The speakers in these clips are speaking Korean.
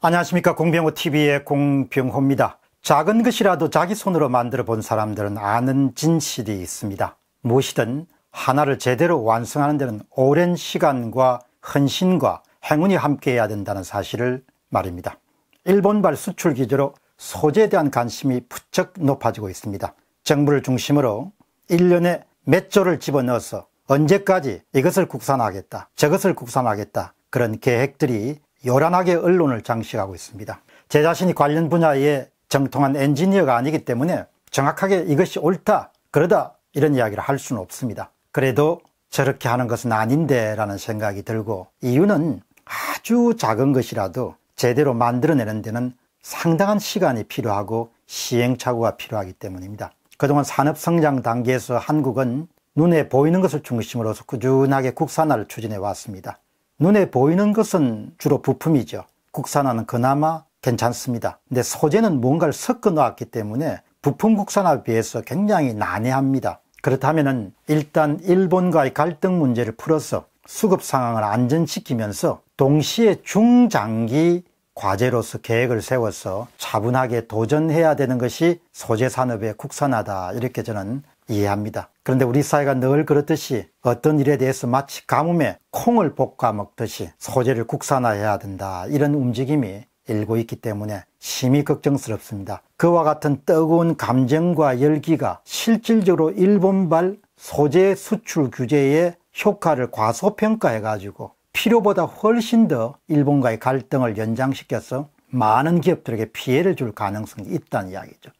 안녕하십니까 공병호 TV의 공병호입니다. 작은 것이라도 자기 손으로 만들어 본 사람들은 아는 진실이 있습니다. 무엇이든 하나를 제대로 완성하는 데는 오랜 시간과 헌신과 행운이 함께해야 된다는 사실을 말입니다. 일본발 수출 기조로 소재에 대한 관심이 부쩍 높아지고 있습니다. 정부를 중심으로 1년에 몇 조를 집어넣어서 언제까지 이것을 국산화하겠다 저것을 국산화하겠다 그런 계획들이 요란하게 언론을 장식하고 있습니다. 제 자신이 관련 분야에 정통한 엔지니어가 아니기 때문에 정확하게 이것이 옳다, 그러다 이런 이야기를 할 수는 없습니다. 그래도 저렇게 하는 것은 아닌데 라는 생각이 들고 이유는 아주 작은 것이라도 제대로 만들어내는 데는 상당한 시간이 필요하고 시행착오가 필요하기 때문입니다. 그동안 산업성장 단계에서 한국은 눈에 보이는 것을 중심으로서 꾸준하게 국산화를 추진해 왔습니다. 눈에 보이는 것은 주로 부품이죠. 국산화는 그나마 괜찮습니다. 근데 소재는 뭔가를 섞어 놓았기 때문에 부품 국산화에 비해서 굉장히 난해합니다. 그렇다면 일단 일본과의 갈등 문제를 풀어서 수급 상황을 안전시키면서 동시에 중장기 과제로서 계획을 세워서 차분하게 도전해야 되는 것이 소재 산업의 국산화다 이렇게 저는 이해합니다. 그런데 우리 사회가 늘 그렇듯이 어떤 일에 대해서 마치 가뭄에 콩을 볶아 먹듯이 소재를 국산화해야 된다 이런 움직임이 일고 있기 때문에 심히 걱정스럽습니다. 그와 같은 뜨거운 감정과 열기가 실질적으로 일본발 소재 수출 규제의 효과를 과소평가해가지고 필요보다 훨씬 더 일본과의 갈등을 연장시켜서 많은 기업들에게 피해를 줄 가능성이 있다는 이야기죠.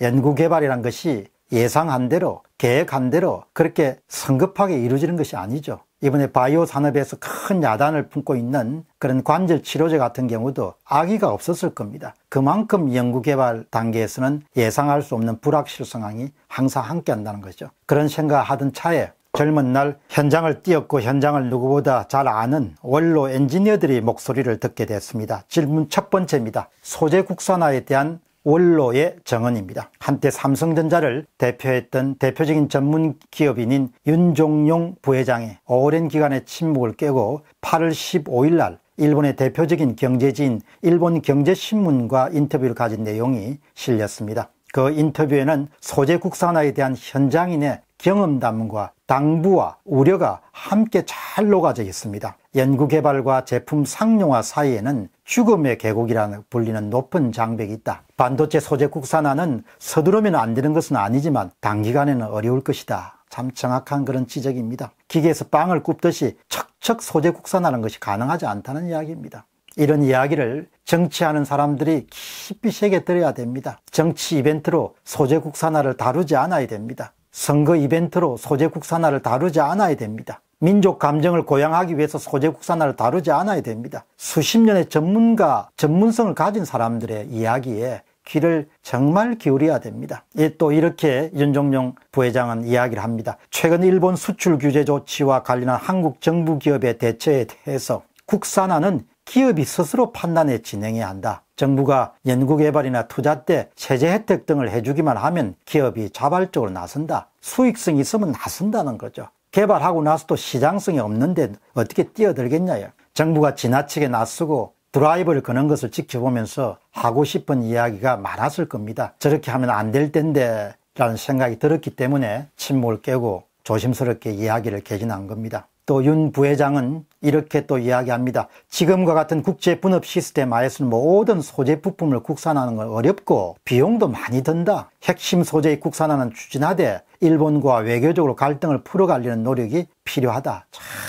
연구개발이란 것이 예상한 대로 계획한 대로 그렇게 성급하게 이루어지는 것이 아니죠. 이번에 바이오 산업에서 큰 야단을 품고 있는 그런 관절 치료제 같은 경우도 아기가 없었을 겁니다. 그만큼 연구개발 단계에서는 예상할 수 없는 불확실성 황이 항상 함께 한다는 거죠. 그런 생각하던 차에 젊은 날 현장을 뛰었고 현장을 누구보다 잘 아는 원로 엔지니어들이 목소리를 듣게 됐습니다. 질문 첫 번째입니다. 소재 국산화에 대한 원로의 정언입니다. 한때 삼성전자를 대표했던 대표적인 전문 기업인인 윤종용 부회장의 오랜 기간의 침묵을 깨고 8월 15일 날 일본의 대표적인 경제지인 일본경제신문과 인터뷰를 가진 내용이 실렸습니다. 그 인터뷰에는 소재 국산화에 대한 현장인의 경험담과 당부와 우려가 함께 잘 녹아져 있습니다. 연구개발과 제품 상용화 사이에는 죽음의 계곡이라 불리는 높은 장벽이 있다. 반도체 소재 국산화는 서두르면 안 되는 것은 아니지만 단기간에는 어려울 것이다. 참 정확한 그런 지적입니다. 기계에서 빵을 굽듯이 척척 소재 국산화하는 것이 가능하지 않다는 이야기입니다. 이런 이야기를 정치하는 사람들이 깊이 새겨들어야 됩니다. 정치 이벤트로 소재 국산화를 다루지 않아야 됩니다. 선거 이벤트로 소재 국산화를 다루지 않아야 됩니다. 민족 감정을 고양하기 위해서 소재 국산화를 다루지 않아야 됩니다. 수십 년의 전문가, 전문성을 가진 사람들의 이야기에 귀를 정말 기울여야 됩니다. 예, 또 이렇게 윤종룡 부회장은 이야기를 합니다. 최근 일본 수출 규제 조치와 관련한 한국 정부 기업의 대처에 대해서 국산화는 기업이 스스로 판단해 진행해야 한다. 정부가 연구개발이나 투자 때 세제 혜택 등을 해주기만 하면 기업이 자발적으로 나선다. 수익성이 있으면 나선다는 거죠. 개발하고 나서도 시장성이 없는데 어떻게 뛰어들겠냐요. 정부가 지나치게 나서고 드라이브를 거는 것을 지켜보면서 하고 싶은 이야기가 많았을 겁니다. 저렇게 하면 안 될 텐데 라는 생각이 들었기 때문에 침묵을 깨고 조심스럽게 이야기를 개진한 겁니다. 또윤 부회장은 이렇게 또 이야기합니다. 지금과 같은 국제 분업 시스템 하에서는 모든 소재 부품을 국산화하는 건 어렵고 비용도 많이 든다. 핵심 소재의 국산화는 추진하되 일본과 외교적으로 갈등을 풀어가려는 노력이 필요하다.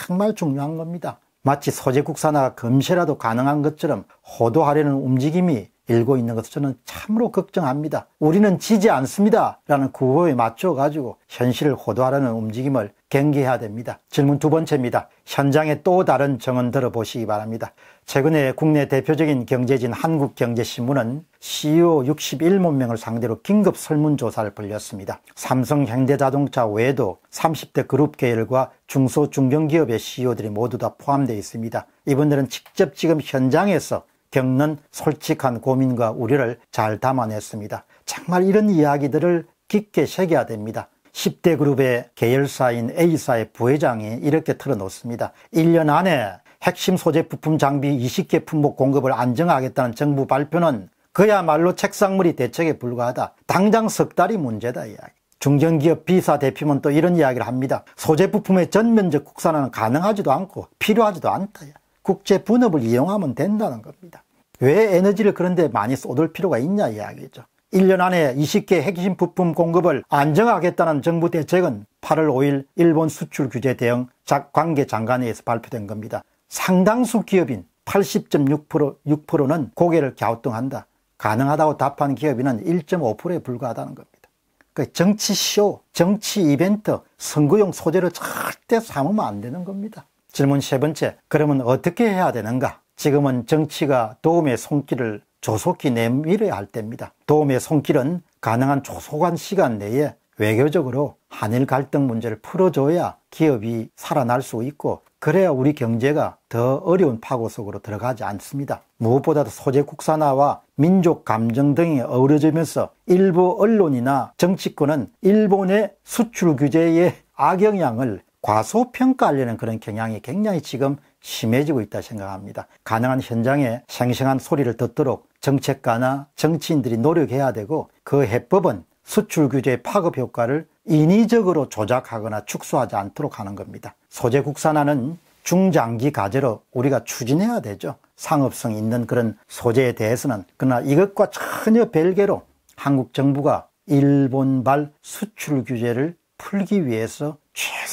정말 중요한 겁니다. 마치 소재 국산화가 금세라도 가능한 것처럼 호도하려는 움직임이 읽고 있는 것을 저는 참으로 걱정합니다. 우리는 지지 않습니다. 라는 구호에 맞춰가지고 현실을 호도하라는 움직임을 경계해야 됩니다. 질문 두 번째입니다. 현장에또 다른 정은 들어보시기 바랍니다. 최근에 국내 대표적인 경제진 한국경제신문은 CEO 61명을 문 상대로 긴급 설문조사를 벌렸습니다 삼성 현대자동차 외에도 30대 그룹 계열과 중소 중견기업의 CEO들이 모두 다 포함되어 있습니다. 이분들은 직접 지금 현장에서 겪는 솔직한 고민과 우려를 잘 담아냈습니다. 정말 이런 이야기들을 깊게 새겨야 됩니다. 10대 그룹의 계열사인 A사의 부회장이 이렇게 틀어놓습니다 1년 안에 핵심 소재 부품 장비 20개 품목 공급을 안정하겠다는 정부 발표는 그야말로 책상물이 대책에 불과하다. 당장 석 달이 문제다 이야기. 중견기업 비사 대표는 또 이런 이야기를 합니다. 소재 부품의 전면적 국산화는 가능하지도 않고 필요하지도 않다. 국제 분업을 이용하면 된다는 겁니다. 왜 에너지를 그런데 많이 쏟을 필요가 있냐 이야기죠. 1년 안에 20개 핵심 부품 공급을 안정하겠다는 정부 대책은 8월 5일 일본 수출 규제 대응 작 관계 장관회에서 발표된 겁니다. 상당수 기업인 80.6%, 6%는 고개를 갸우뚱한다. 가능하다고 답한 기업인은 1.5%에 불과하다는 겁니다. 그 정치쇼, 정치 이벤트, 선거용 소재로 절대 삼으면 안 되는 겁니다. 질문 세 번째, 그러면 어떻게 해야 되는가? 지금은 정치가 도움의 손길을 조속히 내밀어야 할 때입니다. 도움의 손길은 가능한 조속한 시간 내에 외교적으로 한일 갈등 문제를 풀어줘야 기업이 살아날 수 있고 그래야 우리 경제가 더 어려운 파고 속으로 들어가지 않습니다. 무엇보다도 소재 국산화와 민족 감정 등이 어우러지면서 일부 언론이나 정치권은 일본의 수출 규제에 악영향을 과소평가하려는 그런 경향이 굉장히 지금 심해지고 있다 생각합니다. 가능한 현장에 생생한 소리를 듣도록 정책가나 정치인들이 노력해야 되고 그 해법은 수출 규제 파급 효과를 인위적으로 조작하거나 축소하지 않도록 하는 겁니다. 소재 국산화는 중장기 과제로 우리가 추진해야 되죠. 상업성 있는 그런 소재에 대해서는 그러나 이것과 전혀 별개로 한국 정부가 일본발 수출 규제를 풀기 위해서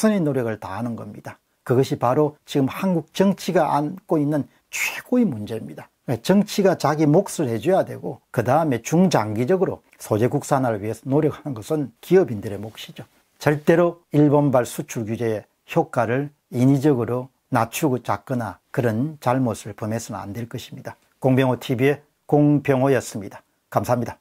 최선의 노력을 다하는 겁니다. 그것이 바로 지금 한국 정치가 안고 있는 최고의 문제입니다. 정치가 자기 몫을 해줘야 되고 그 다음에 중장기적으로 소재 국산화를 위해서 노력하는 것은 기업인들의 몫이죠. 절대로 일본발 수출 규제의 효과를 인위적으로 낮추고 작거나 그런 잘못을 범해서는 안 될 것입니다. 공병호 TV의 공병호였습니다. 감사합니다.